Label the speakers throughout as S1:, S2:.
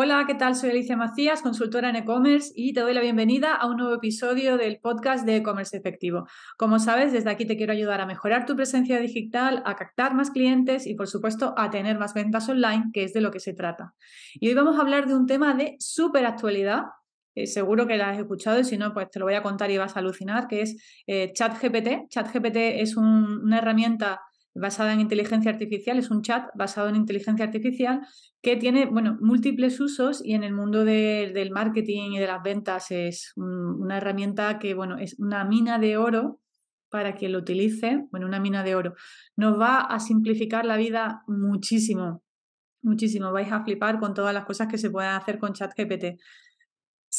S1: Hola, ¿qué tal? Soy Alicia Macías, consultora en e-commerce y te doy la bienvenida a un nuevo episodio del podcast de e-commerce efectivo. Como sabes, desde aquí te quiero ayudar a mejorar tu presencia digital, a captar más clientes y, por supuesto, a tener más ventas online, que es de lo que se trata. Y hoy vamos a hablar de un tema de súper actualidad. seguro que la has escuchado y si no, pues te lo voy a contar y vas a alucinar, que es eh, ChatGPT. ChatGPT es una herramienta basada en inteligencia artificial, es un chat basado en inteligencia artificial que tiene, bueno, múltiples usos y en el mundo del marketing y de las ventas es una herramienta que, bueno, es una mina de oro para quien lo utilice, bueno, una mina de oro. Nos va a simplificar la vida muchísimo, muchísimo. Vais a flipar con todas las cosas que se pueden hacer con ChatGPT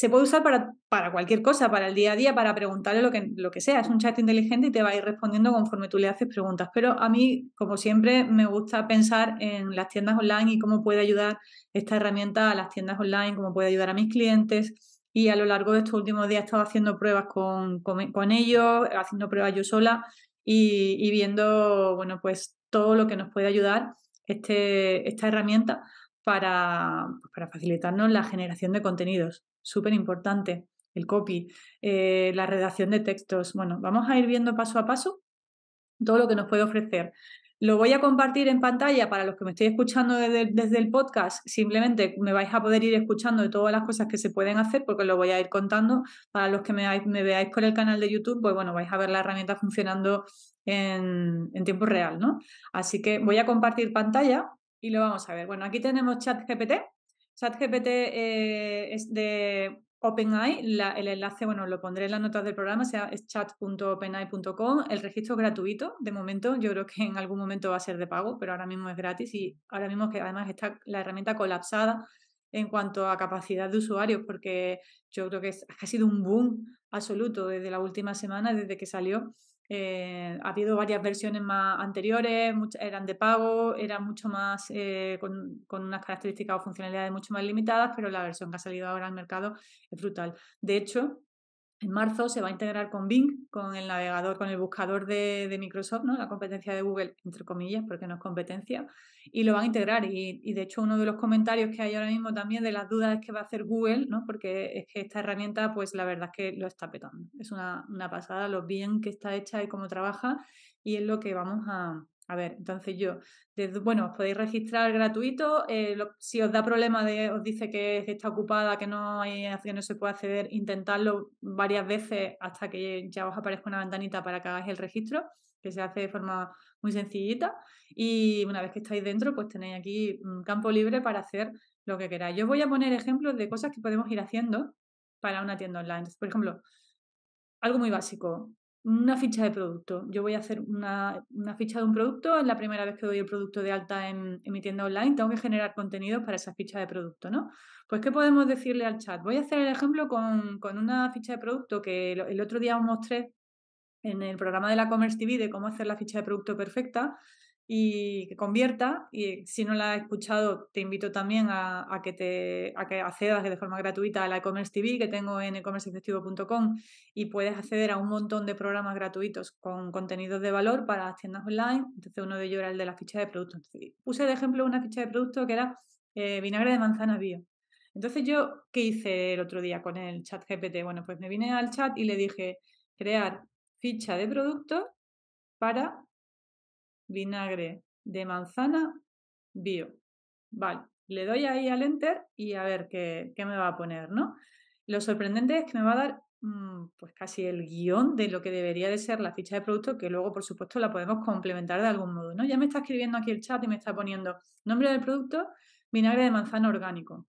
S1: se puede usar para, cualquier cosa, para el día a día, para preguntarle lo que, lo que sea. Es un chat inteligente y te va a ir respondiendo conforme tú le haces preguntas. Pero a mí, como siempre, me gusta pensar en las tiendas online y cómo puede ayudar esta herramienta a las tiendas online, cómo puede ayudar a mis clientes. Y a lo largo de estos últimos días he estado haciendo pruebas con, ellos, haciendo pruebas yo sola y, y, viendo, bueno, pues todo lo que nos puede ayudar este, esta herramienta para, pues, para facilitarnos la generación de contenidos súper importante, el copy, eh, la redacción de textos. Bueno, vamos a ir viendo paso a paso todo lo que nos puede ofrecer. Lo voy a compartir en pantalla para los que me estéis escuchando desde, el podcast. Simplemente me vais a poder ir escuchando de todas las cosas que se pueden hacer porque lo voy a ir contando. Para los que me, veáis por el canal de YouTube, pues bueno, vais a ver la herramienta funcionando en, en, tiempo real, ¿no? Así que voy a compartir pantalla y lo vamos a ver. Bueno, aquí tenemos ChatGPT, ChatGPT eh, es de OpenAI, el enlace, bueno, lo pondré en las notas del programa, sea, es chat.openai.com, el registro es gratuito, de momento, yo creo que en algún momento va a ser de pago, pero ahora mismo es gratis y ahora mismo que además está la herramienta colapsada en cuanto a capacidad de usuarios, porque yo creo que ha sido un boom absoluto desde la última semana, desde que salió, eh, ha habido varias versiones más anteriores, eran de pago, eran mucho más eh, con, con, unas características o funcionalidades mucho más limitadas, pero la versión que ha salido ahora al mercado es brutal. De hecho, en marzo se va a integrar con Bing, con el navegador, con el buscador de, Microsoft, ¿no? la competencia de Google, entre comillas, porque no es competencia, y lo van a integrar. Y, de hecho uno de los comentarios que hay ahora mismo también de las dudas es que va a hacer Google, ¿no? porque es que esta herramienta, pues la verdad es que lo está petando. Es una, una pasada lo bien que está hecha y cómo trabaja, y es lo que vamos a, a ver, entonces yo, bueno, os podéis registrar gratuito. Eh, si os da problema de, os dice que, está ocupada, que no, hay, que no se puede acceder, intentadlo varias veces hasta que ya os aparezca una ventanita para que hagáis el registro, que se hace de forma muy sencillita. Y una vez que estáis dentro, pues tenéis aquí un campo libre para hacer lo que queráis. Yo os voy a poner ejemplos de cosas que podemos ir haciendo para una tienda online. Por ejemplo, algo muy básico, una ficha de producto. Yo voy a hacer una, una, ficha de un producto, es la primera vez que doy el producto de alta en, en mi tienda online, tengo que generar contenidos para esa ficha de producto, ¿no? Pues, ¿qué podemos decirle al chat? Voy a hacer el ejemplo con, una ficha de producto que el, el otro día os mostré en el programa de la Commerce TV de cómo hacer la ficha de producto perfecta y que convierta. Y si no la has escuchado, te invito también a, que, te, accedas de forma gratuita a la e-commerce TV que tengo en ecommerceefectivo.com y puedes acceder a un montón de programas gratuitos con contenidos de valor para tiendas online. Entonces uno de ellos era el de la ficha de productos. Puse de ejemplo una ficha de producto que era eh, vinagre de manzana bio. Entonces yo, ¿qué hice el otro día con el chat GPT? Bueno, pues me vine al chat y le dije crear ficha de producto para vinagre de manzana bio. Vale, le doy ahí al enter y a ver qué, qué me va a poner, ¿no? Lo sorprendente es que me va a dar mm, pues casi el guión de lo que debería de ser la ficha de producto, que luego, por supuesto, la podemos complementar de algún modo, ¿no? Ya me está escribiendo aquí el chat y me está poniendo nombre del producto, vinagre de manzana orgánico.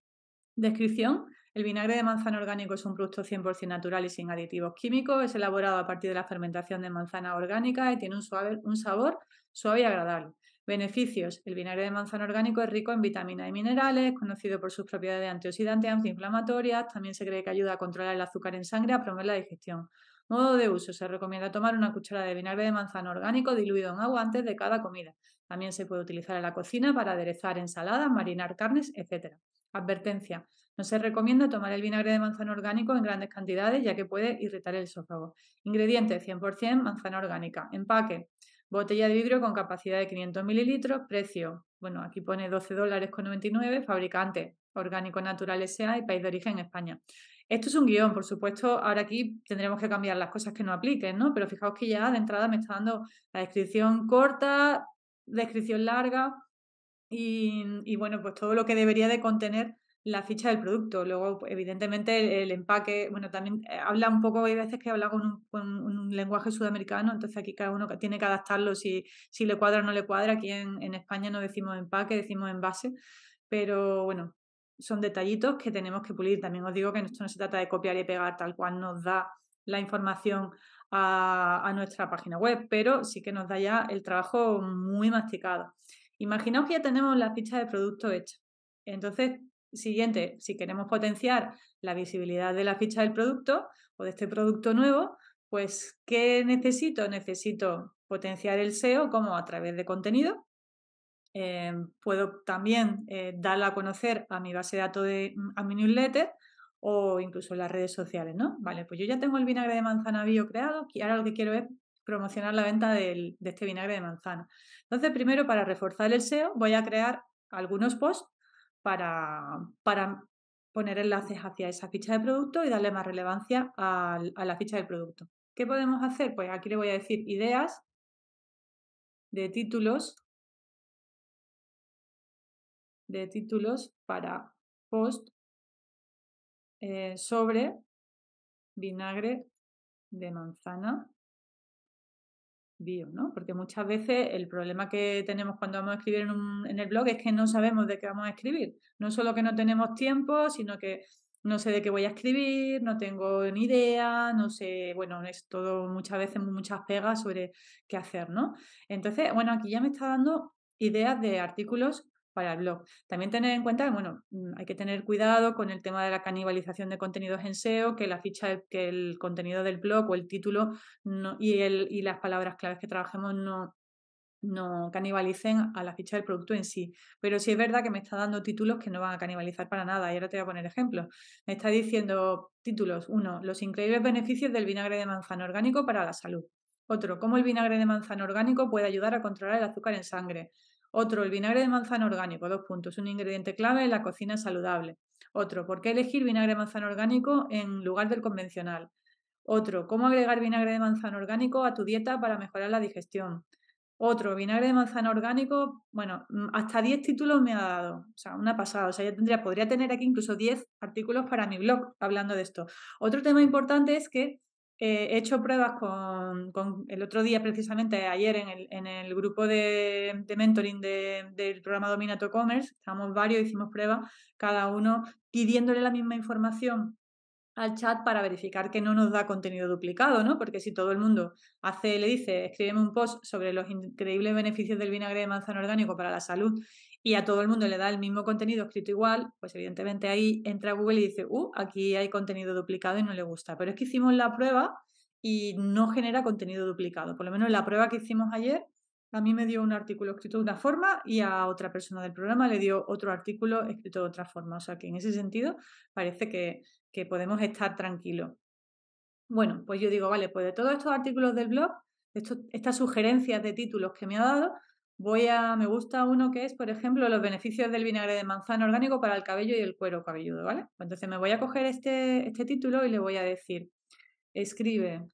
S1: Descripción, el vinagre de manzana orgánico es un producto 100% natural y sin aditivos químicos. Es elaborado a partir de la fermentación de manzana orgánica y tiene un, sabor suave y agradable. Beneficios. El vinagre de manzana orgánico es rico en vitaminas y minerales, conocido por sus propiedades antioxidantes, antiinflamatorias. También se cree que ayuda a controlar el azúcar en sangre, y a promover la digestión. Modo de uso. Se recomienda tomar una cuchara de vinagre de manzana orgánico diluido en agua antes de cada comida. También se puede utilizar en la cocina para aderezar ensaladas, marinar carnes, etc. Advertencia. No se recomienda tomar el vinagre de manzana orgánico en grandes cantidades ya que puede irritar el esófago. Ingrediente 100% manzana orgánica. Empaque. Botella de vidrio con capacidad de 500 mililitros. Precio. Bueno, aquí pone 12 dólares con 99. Fabricante. Orgánico Natural S.A. y país de origen España. Esto es un guión, por supuesto, ahora aquí tendremos que cambiar las cosas que no apliquen, ¿no? Pero fijaos que ya de entrada me está dando la descripción corta, descripción larga y, bueno, pues todo lo que debería de contener la ficha del producto. Luego, pues, evidentemente, el, empaque, bueno, también eh, habla un poco, hay veces que habla con un, lenguaje sudamericano, entonces aquí cada uno tiene que adaptarlo si, si le cuadra o no le cuadra. Aquí en, en España no decimos empaque, decimos envase, pero bueno, son detallitos que tenemos que pulir. También os digo que esto no se trata de copiar y pegar tal cual nos da la información a, nuestra página web, pero sí que nos da ya el trabajo muy masticado. Imaginaos que ya tenemos la ficha de producto hecha. Entonces, siguiente, si queremos potenciar la visibilidad de la ficha del producto o de este producto nuevo, pues, ¿qué necesito? Necesito potenciar el SEO como a través de contenido. Eh, puedo también eh, darla a conocer a mi base de datos de a mi newsletter o incluso las redes sociales, ¿no? Vale, pues yo ya tengo el vinagre de manzana bio creado y ahora lo que quiero es promocionar la venta de este vinagre de manzana. Entonces, primero, para reforzar el SEO, voy a crear algunos posts para, para poner enlaces hacia esa ficha de producto y darle más relevancia a, a la ficha del producto. ¿Qué podemos hacer? Pues aquí le voy a decir ideas de títulos
S2: de títulos para post eh,
S1: sobre vinagre de manzana bio, ¿no? Porque muchas veces el problema que tenemos cuando vamos a escribir en, en el blog es que no sabemos de qué vamos a escribir. No solo que no tenemos tiempo, sino que no sé de qué voy a escribir, no tengo ni idea, no sé, bueno, es todo muchas veces muchas pegas sobre qué hacer, ¿no? Entonces, bueno, aquí ya me está dando ideas de artículos para el blog. También tener en cuenta, bueno, mm, hay que tener cuidado con el tema de la canibalización de contenidos en SEO, que la ficha, que el contenido del blog o el título y, el, y las palabras claves que trabajemos no, no canibalicen a la ficha del producto en sí. Pero sí es verdad que me está dando títulos que no van a canibalizar para nada. Y ahora te voy a poner ejemplos. Me está diciendo títulos. Uno, los increíbles beneficios del vinagre de manzana orgánico para la salud. Otro, cómo el vinagre de manzana orgánico puede ayudar a controlar el azúcar en sangre. Otro, el vinagre de manzana orgánico, dos puntos, un ingrediente clave en la cocina saludable. Otro, ¿por qué elegir vinagre de manzana orgánico en lugar del convencional? Otro, ¿cómo agregar vinagre de manzana orgánico a tu dieta para mejorar la digestión? Otro, vinagre de manzana orgánico, bueno, mm, hasta 10 títulos me ha dado, o sea, una pasada, o sea, yo tendría, podría tener aquí incluso 10 artículos para mi blog hablando de esto. Otro tema importante es que he hecho pruebas con, el otro día, precisamente ayer, en el, grupo de, mentoring del programa Dominato Commerce. Estábamos varios, hicimos pruebas, cada uno pidiéndole la misma información al chat para verificar que no nos da contenido duplicado, ¿no? Porque si todo el mundo hace, le dice, escríbeme un post sobre los increíbles beneficios del vinagre de manzana orgánico para la salud y a todo el mundo le da el mismo contenido escrito igual, pues evidentemente ahí entra Google y dice, uh, aquí hay contenido duplicado y no le gusta. Pero es que hicimos la prueba y no genera contenido duplicado. Por lo menos la prueba que hicimos ayer, a mí me dio un artículo escrito de una forma y a otra persona del programa le dio otro artículo escrito de otra forma. O sea que en ese sentido parece que, podemos estar tranquilos. Bueno, pues yo digo, vale, pues de todos estos artículos del blog, estas sugerencias de títulos que me ha dado, Voy a, me gusta uno que es, por ejemplo, los beneficios del vinagre de manzana orgánico para el cabello y el cuero cabelludo, ¿vale? Entonces me voy a coger este, este título y le voy a decir, escribe,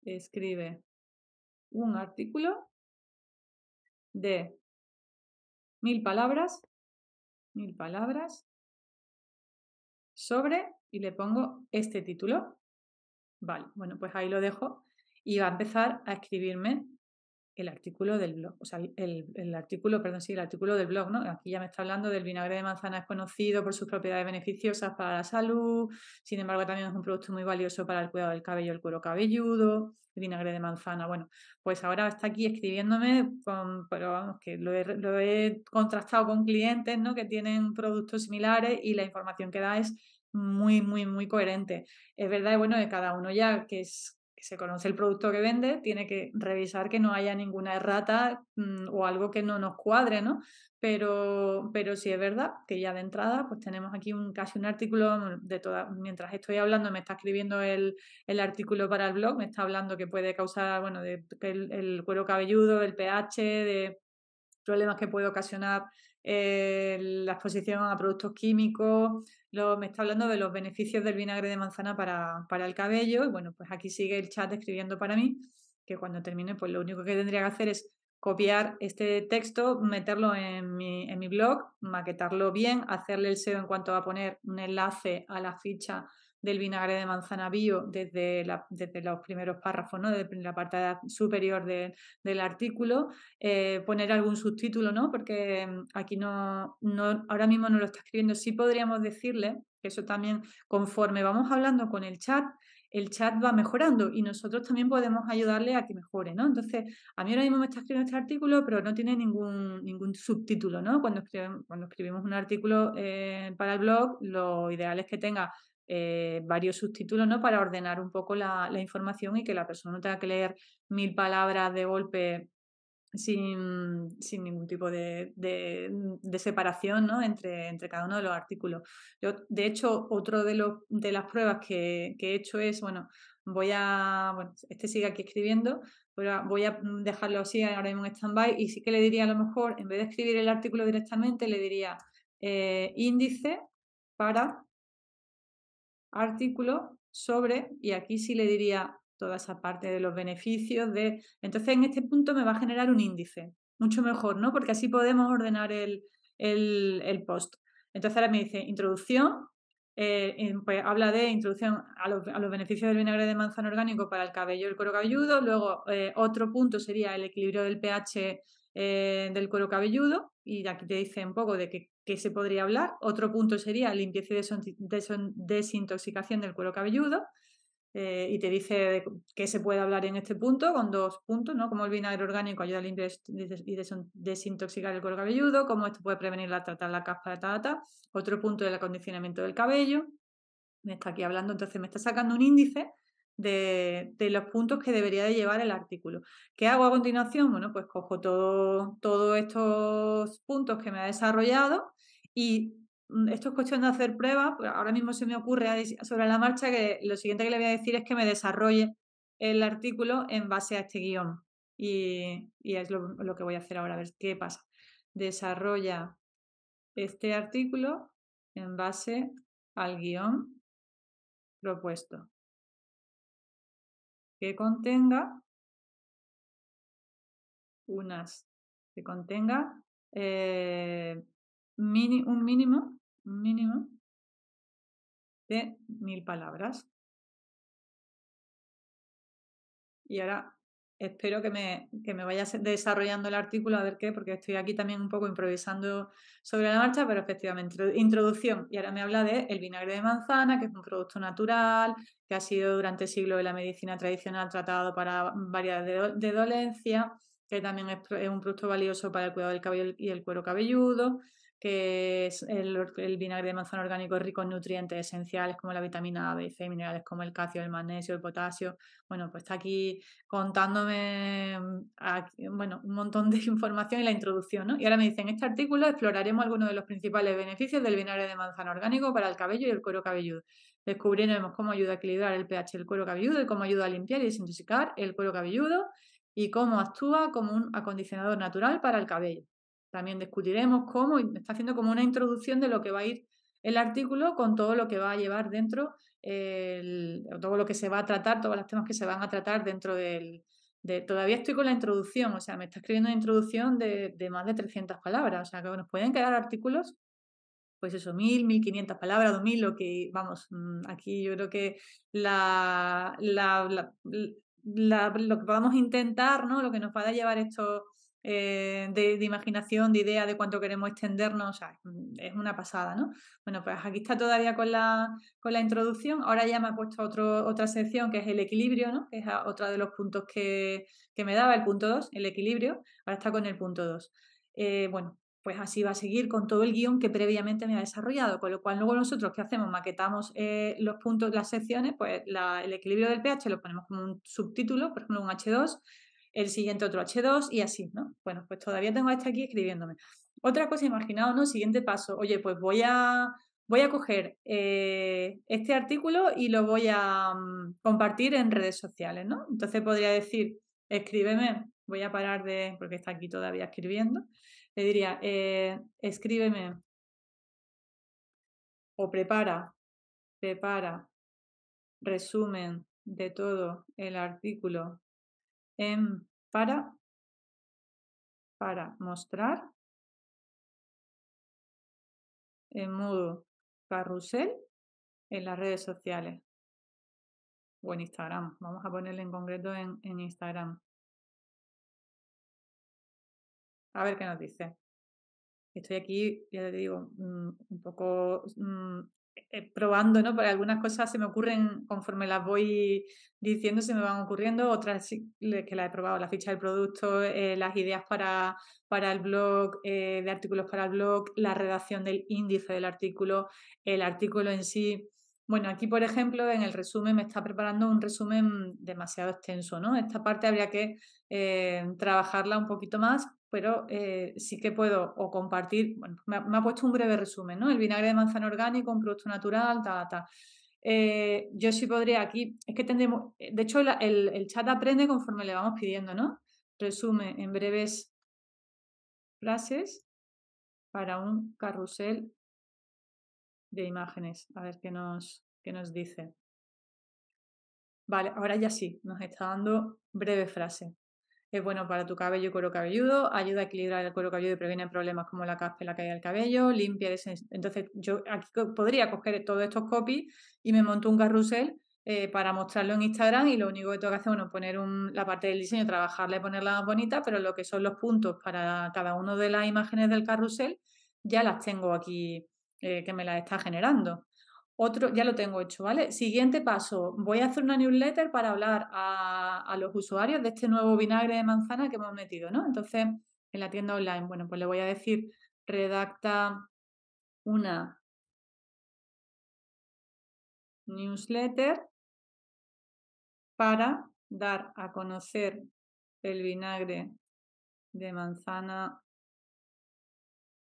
S1: escribe
S2: un artículo de mil palabras, mil palabras sobre, y le
S1: pongo este título. Vale, bueno, pues ahí lo dejo y va a empezar a escribirme el artículo del blog, o sea, el, artículo, perdón, sí, el artículo del blog, ¿no? Aquí ya me está hablando del vinagre de manzana es conocido por sus propiedades beneficiosas para la salud, sin embargo también es un producto muy valioso para el cuidado del cabello, el cuero cabelludo, vinagre de manzana, bueno, pues ahora está aquí escribiéndome, pero vamos, que lo he, contrastado con clientes, ¿no? Que tienen productos similares y la información que da es muy, muy, muy coherente. Es verdad, bueno, de cada uno ya que es que se conoce el producto que vende, tiene que revisar que no haya ninguna errata mm, o algo que no nos cuadre, ¿no? Pero, pero es verdad que ya de entrada, pues tenemos aquí un, casi un artículo de todas... mientras estoy hablando, me está escribiendo el, el artículo para el blog, me está hablando que puede causar, bueno, de, el, el cuero cabelludo, del pH, de problemas que puede ocasionar eh, la exposición a productos químicos, lo, me está hablando de los beneficios del vinagre de manzana para, para el cabello. Y bueno, pues aquí sigue el chat escribiendo para mí, que cuando termine, pues lo único que tendría que hacer es copiar este texto, meterlo en mi, en mi blog, maquetarlo bien, hacerle el SEO en cuanto a poner un enlace a la ficha del vinagre de manzana bio desde, desde los primeros párrafos, ¿no? desde la parte superior del artículo, eh, poner algún subtítulo, ¿no? porque mm, aquí no, ahora mismo no lo está escribiendo. Sí podríamos decirle que eso también, conforme vamos hablando con el chat, el chat va mejorando y nosotros también podemos ayudarle a que mejore, ¿no? Entonces, a mí ahora mismo me está escribiendo este artículo, pero no tiene ningún, ningún subtítulo, ¿no? Cuando, cuando escribimos un artículo eh, para el blog, lo ideal es que tenga eh, varios subtítulos ¿no? para ordenar un poco la, información y que la persona no tenga que leer mil palabras de golpe sin, ningún tipo de, separación entre, entre, cada uno de los artículos. de hecho, otro de, de las pruebas que, he hecho es, bueno, voy a, bueno, este sigue aquí escribiendo, voy a dejarlo así ahora mismo en stand-by y sí que le diría a lo mejor, en vez de escribir el artículo directamente, le diría eh, índice para artículo sobre, y aquí sí le diría toda esa parte de los beneficios, de entonces en este punto me va a generar un índice, mucho mejor, ¿no? Porque así podemos ordenar el, post. Entonces ahora me dice introducción, eh, pues habla de introducción a los, beneficios del vinagre de manzana orgánico para el cabello, y el cuero cabelludo, luego eh, otro punto sería el equilibrio del pH eh, del cuero cabelludo, y aquí te dice un poco de qué, se podría hablar. Otro punto sería limpieza y desintoxicación del cuero cabelludo, eh, y te dice qué se puede hablar en este punto, con dos puntos, ¿no? Cómo el vinagre orgánico ayuda a limpiar y desintoxicar el cuero cabelludo, cómo esto puede prevenir la tratar la caspa tata. Otro punto es el acondicionamiento del cabello. Me está aquí hablando, entonces me está sacando un índice de, los puntos que debería de llevar el artículo. ¿Qué hago a continuación? Bueno, pues cojo todos estos puntos que me ha desarrollado y mm, esto es cuestión de hacer pruebas. Pues ahora mismo se me ocurre sobre la marcha que lo siguiente que le voy a decir es que me desarrolle el artículo en base a este guión. Y, es lo, lo que voy a hacer ahora, a ver qué pasa. Desarrolla este artículo en base al guión
S2: propuesto que contenga unas, que contenga eh, mini, un mínimo, un mínimo de mil
S1: palabras. Y ahora espero que me, que vaya desarrollando el artículo, a ver qué, porque estoy aquí también un poco improvisando sobre la marcha, pero efectivamente, introducción. Y ahora me habla de el vinagre de manzana, que es un producto natural, que ha sido durante siglos de la medicina tradicional tratado para varias de, dolencia, que también es un producto valioso para el cuidado del cabello y el cuero cabelludo que es el, el, vinagre de manzana orgánico rico en nutrientes esenciales como la vitamina A, B, C, minerales como el calcio, el magnesio, el potasio. Bueno, pues está aquí contándome mm, bueno, un montón de información y la introducción, Y ahora me dice, en este artículo exploraremos algunos de los principales beneficios del vinagre de manzana orgánico para el cabello y el cuero cabelludo. Descubriremos cómo ayuda a equilibrar el pH del cuero cabelludo y cómo ayuda a limpiar y desintoxicar el cuero cabelludo y cómo actúa como un acondicionador natural para el cabello. También discutiremos cómo, y me está haciendo como una introducción de lo que va a ir el artículo con todo lo que va a llevar dentro, el, todo lo que se va a tratar, todos los temas que se van a tratar dentro del... De, todavía estoy con la introducción, o sea, me está escribiendo una introducción de, más de 300 palabras, o sea, que nos pueden quedar artículos pues eso, mil, 1.500 quinientas palabras, 2.000 mil, lo que, vamos, mm, aquí yo creo que la, la, la, lo que podamos intentar, ¿no? Lo que nos pueda llevar esto eh, de, imaginación, de idea, de cuánto queremos extendernos, o sea, es una pasada, ¿no? Bueno, pues aquí está todavía con la, introducción, ahora ya me ha puesto otra sección que es el equilibrio, ¿no? Que es otro de los puntos que, me daba, el punto 2, el equilibrio, ahora está con el punto 2. Eh, bueno, pues así va a seguir con todo el guión que previamente me ha desarrollado, con lo cual luego nosotros ¿qué hacemos, maquetamos eh, los puntos, las secciones, pues el equilibrio del pH lo ponemos como un subtítulo, por ejemplo un H2, el siguiente otro H2 y así, ¿no? Bueno, pues todavía tengo este aquí escribiéndome. Otra cosa, imaginaos, ¿no? Siguiente paso, oye, pues voy a, voy a coger eh, este artículo y lo voy a mm, compartir en redes sociales, ¿no? Entonces podría decir, escríbeme, voy a parar de, porque está aquí todavía escribiendo, le diría, eh, escríbeme o prepara, prepara
S2: resumen de todo el artículo Em, para, para mostrar en modo carrusel en las redes sociales o en Instagram. Vamos a ponerle en concreto en, en Instagram. A ver qué nos dice. Estoy
S1: aquí, ya te digo, mm, un poco mm, eh, probando, ¿no? Porque algunas cosas se me ocurren conforme las voy diciendo, se me van ocurriendo, otras que las he probado, la ficha del producto, eh, las ideas para, para el blog, eh, de artículos para el blog, la redacción del índice del artículo, el artículo en sí. Bueno, aquí, por ejemplo, en el resumen me está preparando un resumen demasiado extenso, ¿no? Esta parte habría que trabajarla un poquito más pero eh, sí que puedo o compartir, bueno, me ha, puesto un breve resumen, ¿no? El vinagre de manzana orgánico, un producto natural, tal, tal. Eh, yo sí podría aquí, es que tendremos, eh, de hecho el, chat aprende conforme le vamos pidiendo, ¿no? Resume en breves frases para
S2: un carrusel de imágenes. A ver qué nos, qué nos dice.
S1: Vale, ahora ya sí, nos está dando breve frase. Es bueno para tu cabello y cuero cabelludo, ayuda a equilibrar el cuero cabelludo y previene problemas como la caspa la caída del cabello, limpia. Entonces, yo aquí podría coger todos estos copies y me monto un carrusel eh, para mostrarlo en Instagram y lo único que tengo que hacer es poner la parte del diseño, trabajarla y ponerla más bonita, pero lo que son los puntos para cada una de las imágenes del carrusel ya las tengo aquí eh, que me las está generando. Otro, ya lo tengo hecho, ¿vale? Siguiente paso, voy a hacer una newsletter para hablar a, a, los usuarios de este nuevo vinagre de manzana que hemos metido, ¿no? Entonces, en la tienda online, bueno, pues le voy a decir,
S2: redacta una newsletter para dar a conocer el vinagre de manzana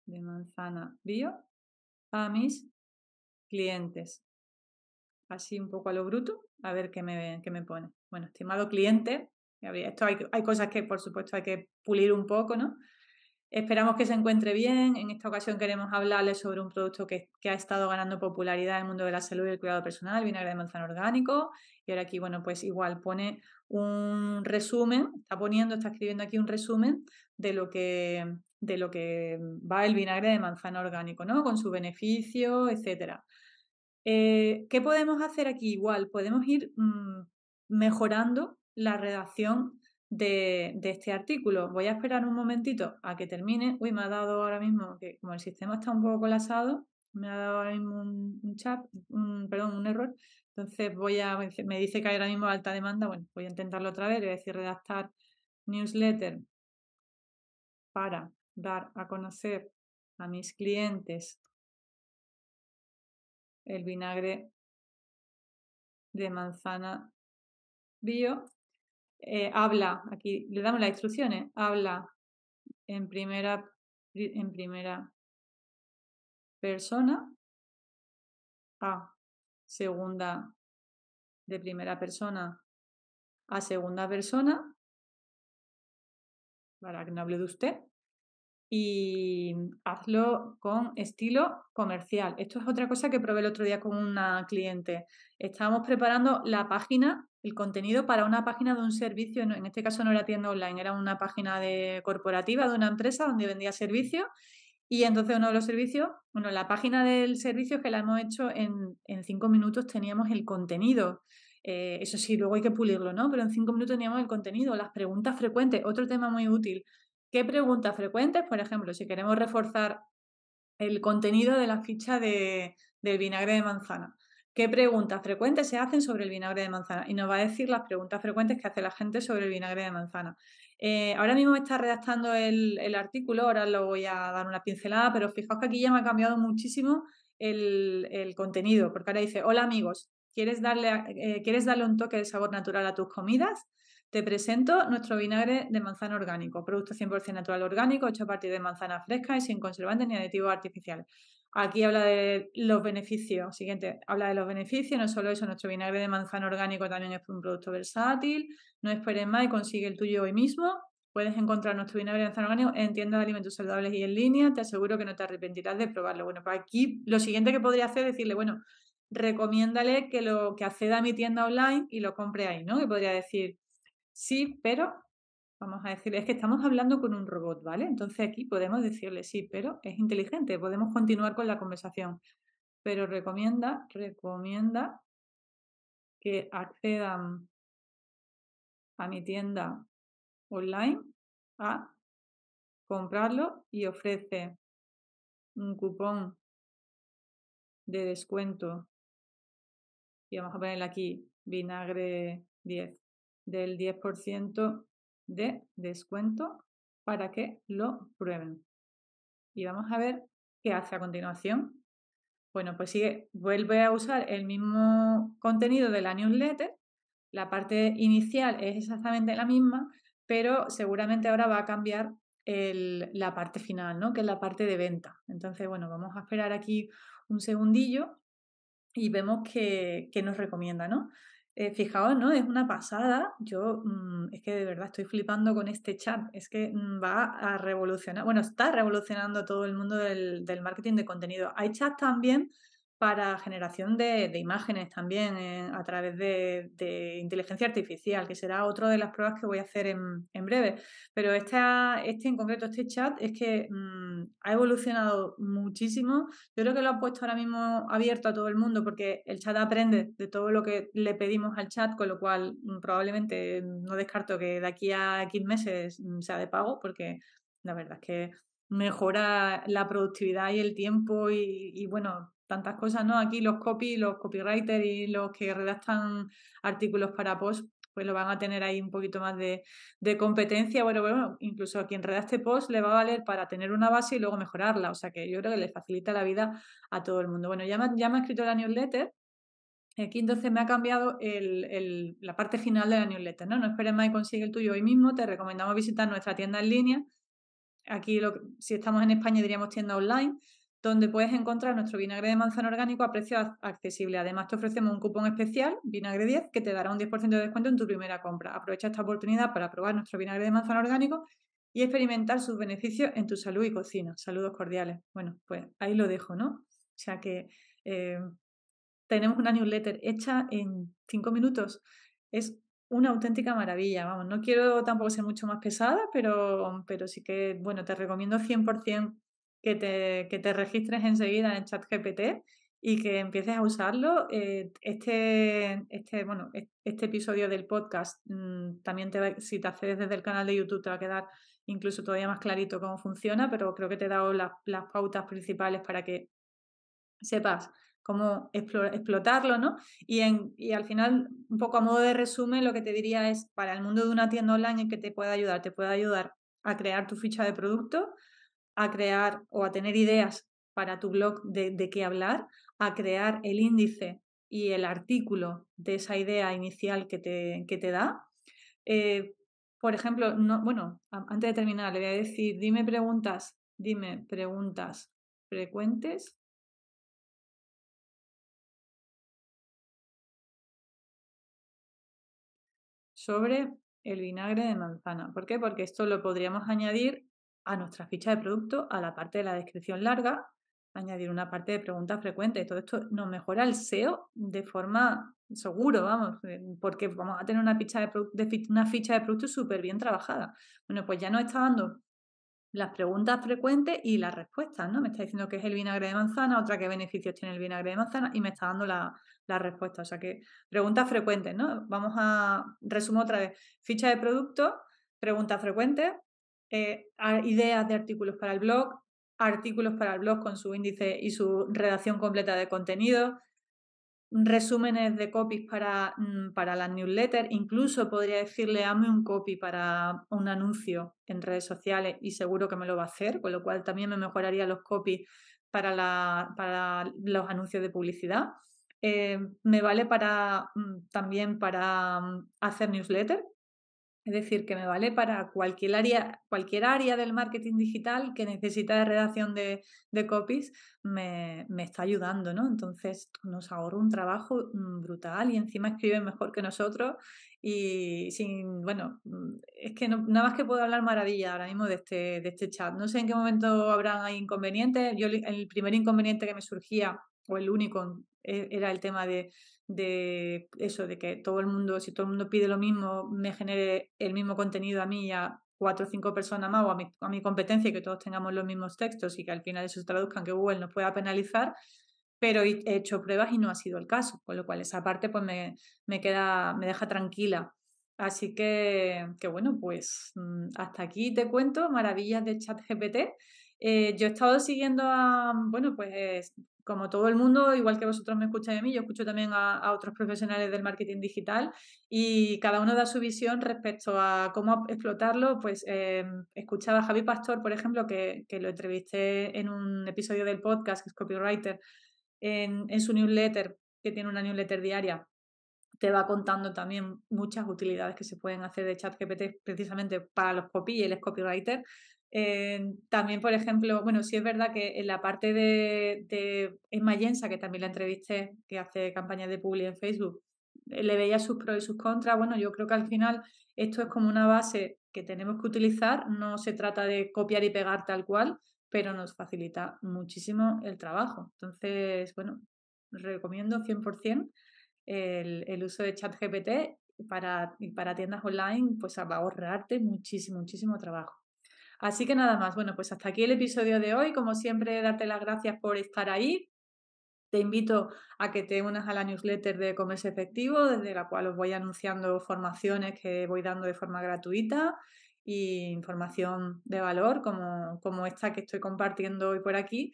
S2: de
S1: manzana bio a mis clientes. Así un poco a lo bruto, a ver qué me, qué me pone. Bueno, estimado cliente, esto hay, hay cosas que por supuesto hay que pulir un poco, ¿no? Esperamos que se encuentre bien. En esta ocasión queremos hablarles sobre un producto que, que, ha estado ganando popularidad en el mundo de la salud y el cuidado personal, vinagre de manzana orgánico. Y ahora aquí, bueno, pues igual pone un resumen, está poniendo, está escribiendo aquí un resumen de lo que, de lo que va el vinagre de manzana orgánico, ¿no? Con su beneficio, etcétera. Eh, ¿Qué podemos hacer aquí? Igual, podemos ir mm, mejorando la redacción de, este artículo. Voy a esperar un momentito a que termine. Uy, me ha dado ahora mismo, que como el sistema está un poco colapsado, me ha dado ahora mismo un, chat, perdón, un error. Entonces voy a, me dice que hay ahora mismo alta demanda. Bueno, voy a intentarlo otra vez. Voy decir redactar newsletter para dar a conocer a mis
S2: clientes el vinagre de manzana bio. Eh, habla, aquí le damos las instrucciones, eh, habla en primera, en primera persona a segunda de primera persona a segunda persona
S1: para que no hable de usted. Y hazlo con estilo comercial. Esto es otra cosa que probé el otro día con una cliente. Estábamos preparando la página, el contenido para una página de un servicio. En este caso no era tienda online, era una página de corporativa de una empresa donde vendía servicios. Y entonces uno de los servicios, bueno, la página del servicio que la hemos hecho en cinco minutos teníamos el contenido. Eh, eso sí, luego hay que pulirlo, ¿no? Pero en cinco minutos teníamos el contenido, las preguntas frecuentes, otro tema muy útil. ¿Qué preguntas frecuentes? Por ejemplo, si queremos reforzar el contenido de la ficha del vinagre de manzana. ¿Qué preguntas frecuentes se hacen sobre el vinagre de manzana? Y nos va a decir las preguntas frecuentes que hace la gente sobre el vinagre de manzana. Eh, ahora mismo me está redactando el, artículo, ahora lo voy a dar una pincelada, pero fijaos que aquí ya me ha cambiado muchísimo el, el contenido, porque ahora dice, hola amigos, ¿Quieres darle, eh, ¿Quieres darle un toque de sabor natural a tus comidas? Te presento nuestro vinagre de manzana orgánico, producto 100% natural orgánico, hecho a partir de manzana fresca y sin conservantes ni aditivos artificiales. Aquí habla de los beneficios, siguiente, habla de los beneficios, no solo eso, nuestro vinagre de manzana orgánico también es un producto versátil, no esperes más y consigue el tuyo hoy mismo. Puedes encontrar nuestro vinagre de manzana orgánico en tiendas de alimentos saludables y en línea, te aseguro que no te arrepentirás de probarlo. Bueno, pues aquí lo siguiente que podría hacer es decirle, bueno, recomiéndale que lo que acceda a mi tienda online y lo compre ahí, ¿no? Que podría decir, sí, pero, vamos a decir es que estamos hablando con un robot, ¿vale? Entonces aquí podemos decirle, sí, pero es inteligente, podemos continuar con la conversación, pero recomienda, recomienda
S2: que accedan a mi tienda online a comprarlo y ofrece un cupón de descuento y vamos
S1: a ponerle aquí vinagre 10 del 10% de descuento para que lo prueben. Y vamos a ver qué hace a continuación. Bueno, pues sigue, vuelve a usar el mismo contenido de la newsletter. La parte inicial es exactamente la misma, pero seguramente ahora va a cambiar la parte final, ¿no? Que es la parte de venta. Entonces, bueno, vamos a esperar aquí un segundillo y vemos que, que nos recomienda, ¿no? Eh, fijaos, ¿no? Es una pasada. Yo mm, es que de verdad estoy flipando con este chat. Es que mm, va a revolucionar, bueno, está revolucionando todo el mundo del, del, marketing de contenido. Hay chats también para generación de, imágenes también eh, a través de, inteligencia artificial, que será otra de las pruebas que voy a hacer en, breve. Pero esta, este en concreto, este chat, es que mm, ha evolucionado muchísimo. Yo creo que lo ha puesto ahora mismo abierto a todo el mundo porque el chat aprende de todo lo que le pedimos al chat, con lo cual mm, probablemente no descarto que de aquí a X meses mm, sea de pago, porque la verdad es que mejora la productividad y el tiempo y bueno, tantas cosas, ¿no? Aquí los copy, los copywriters y los que redactan artículos para post, pues lo van a tener ahí un poquito más de, competencia. Bueno, bueno, incluso a quien redacte post le va a valer para tener una base y luego mejorarla. O sea que yo creo que le facilita la vida a todo el mundo. Bueno, ya me, ya me ha escrito la newsletter. Aquí entonces me ha cambiado el, la parte final de la newsletter, ¿no? No esperes más y consigue el tuyo hoy mismo. Te recomendamos visitar nuestra tienda en línea. Aquí, lo, si estamos en España, diríamos tienda online donde puedes encontrar nuestro vinagre de manzana orgánico a precio accesible. Además, te ofrecemos un cupón especial, vinagre 10, que te dará un 10% de descuento en tu primera compra. Aprovecha esta oportunidad para probar nuestro vinagre de manzana orgánico y experimentar sus beneficios en tu salud y cocina. Saludos cordiales. Bueno, pues ahí lo dejo, ¿no? O sea que eh, tenemos una newsletter hecha en 5 minutos. Es una auténtica maravilla, vamos, no quiero tampoco ser mucho más pesada, pero, pero sí que, bueno, te recomiendo 100% que te, registres enseguida en chat GPT y que empieces a usarlo. Eh, este, este, bueno, este episodio del podcast mm, también te si te accedes desde el canal de YouTube te va a quedar incluso todavía más clarito cómo funciona, pero creo que te he dado las, pautas principales para que sepas cómo explotarlo, ¿no? Y, en, al final, un poco a modo de resumen, lo que te diría es, para el mundo de una tienda online, que te pueda ayudar? Te puede ayudar a crear tu ficha de producto, a crear o a tener ideas para tu blog de, qué hablar, a crear el índice y el artículo de esa idea inicial que te, te da. Eh, por ejemplo, no, bueno, antes de terminar, le voy a decir, dime preguntas, dime preguntas
S2: frecuentes.
S1: sobre el vinagre de manzana. ¿Por qué? Porque esto lo podríamos añadir a nuestra ficha de producto, a la parte de la descripción larga, añadir una parte de preguntas frecuentes. Todo esto nos mejora el SEO de forma seguro, vamos, eh, porque vamos a tener una ficha de, una ficha de producto súper bien trabajada. Bueno, pues ya nos está dando las preguntas frecuentes y las respuestas, ¿no? Me está diciendo que es el vinagre de manzana, otra que beneficios tiene el vinagre de manzana y me está dando la, la respuesta. O sea que preguntas frecuentes, ¿no? Vamos a resumo otra vez. Ficha de producto, preguntas frecuentes, eh, ideas de artículos para el blog, artículos para el blog con su índice y su redacción completa de contenido, resúmenes de copies para, mm, para las newsletters, incluso podría decirle, hazme un copy para un anuncio en redes sociales y seguro que me lo va a hacer, con lo cual también me mejoraría los copies para, la, para los anuncios de publicidad. Eh, me vale para mm, también para mm, hacer newsletter, es decir, que me vale para cualquier área, cualquier área del marketing digital que necesita de redacción de, de copies, me, está ayudando, ¿no? Entonces nos ahorra un trabajo mm, brutal y encima escribe mejor que nosotros y sin, bueno, mm, es que nada más que puedo hablar maravilla ahora mismo de este, de este chat. No sé en qué momento habrá inconvenientes. Yo el primer inconveniente que me surgía, o el único e, era el tema de, eso, de que todo el mundo, si todo el mundo pide lo mismo, me genere el mismo contenido a mí y a cuatro o cinco personas más o a mi, a mi competencia, que todos tengamos los mismos textos y que al final eso se traduzcan, que Google nos pueda penalizar, pero he hecho pruebas y no ha sido el caso, con lo cual esa parte pues me, queda, me deja tranquila. Así que, que bueno, pues mm, hasta aquí te cuento maravillas de ChatGPT. Eh, yo he estado siguiendo a, bueno, pues como todo el mundo, igual que vosotros me escucháis a mí, yo escucho también a, otros profesionales del marketing digital y cada uno da su visión respecto a cómo explotarlo. Pues em, escuchaba a Javi Pastor, por ejemplo, que, que, lo entrevisté en un episodio del podcast, que es copywriter, en, en su newsletter, que tiene una newsletter diaria, te va contando también muchas utilidades que se pueden hacer de ChatGPT precisamente para los copy y el copywriter también, por ejemplo, bueno, si es verdad que en la parte de, de Emma que también la entrevisté, que hace campañas de publi en Facebook, le veía sus pros y sus contras. Bueno, yo creo que al final esto es como una base que tenemos que utilizar, no se trata de copiar y pegar tal cual, pero nos facilita muchísimo el trabajo. Entonces, bueno, recomiendo 100% el, el uso de ChatGPT para, para tiendas online, pues a ahorrarte muchísimo, muchísimo trabajo. Así que nada más, bueno, pues hasta aquí el episodio de hoy. Como siempre, darte las gracias por estar ahí. Te invito a que te unas a la newsletter de Comercio Efectivo, desde la cual os voy anunciando formaciones que voy dando de forma gratuita y información de valor como, como esta que estoy compartiendo hoy por aquí,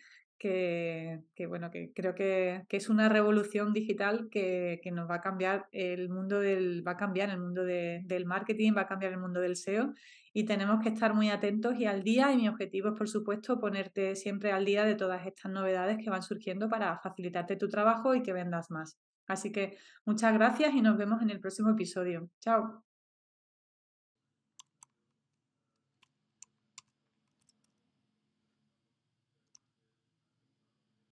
S1: que, bueno, que creo que, que, es una revolución digital que, que, nos va a cambiar el mundo del, va a cambiar el mundo del marketing, va a cambiar el mundo del SEO y tenemos que estar muy atentos y al día. Y mi objetivo es, por supuesto, ponerte siempre al día de todas estas novedades que van surgiendo para facilitarte tu trabajo y que vendas más. Así que muchas gracias y nos vemos en el próximo episodio. Chao.